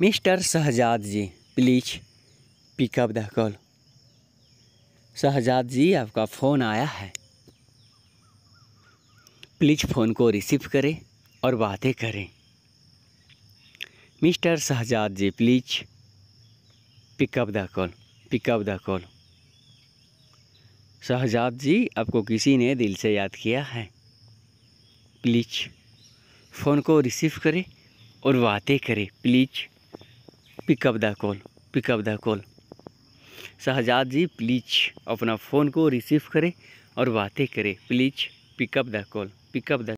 mister Shahzad ji please pick up the call Shahzad ji आपका phone आया है प्लीज फ़ोन को रिसीव करें और बातें करें mister Shahzad ji please pick up the call pick up the call Shahzad ji आपको किसी ने दिल से याद किया है प्लीज फ़ोन को रिसीव करें और बातें करें please pick up the call pick up the call Shahzad ji please अपना फ़ोन को रिसीव करें और बातें करें please pick up the call pick up the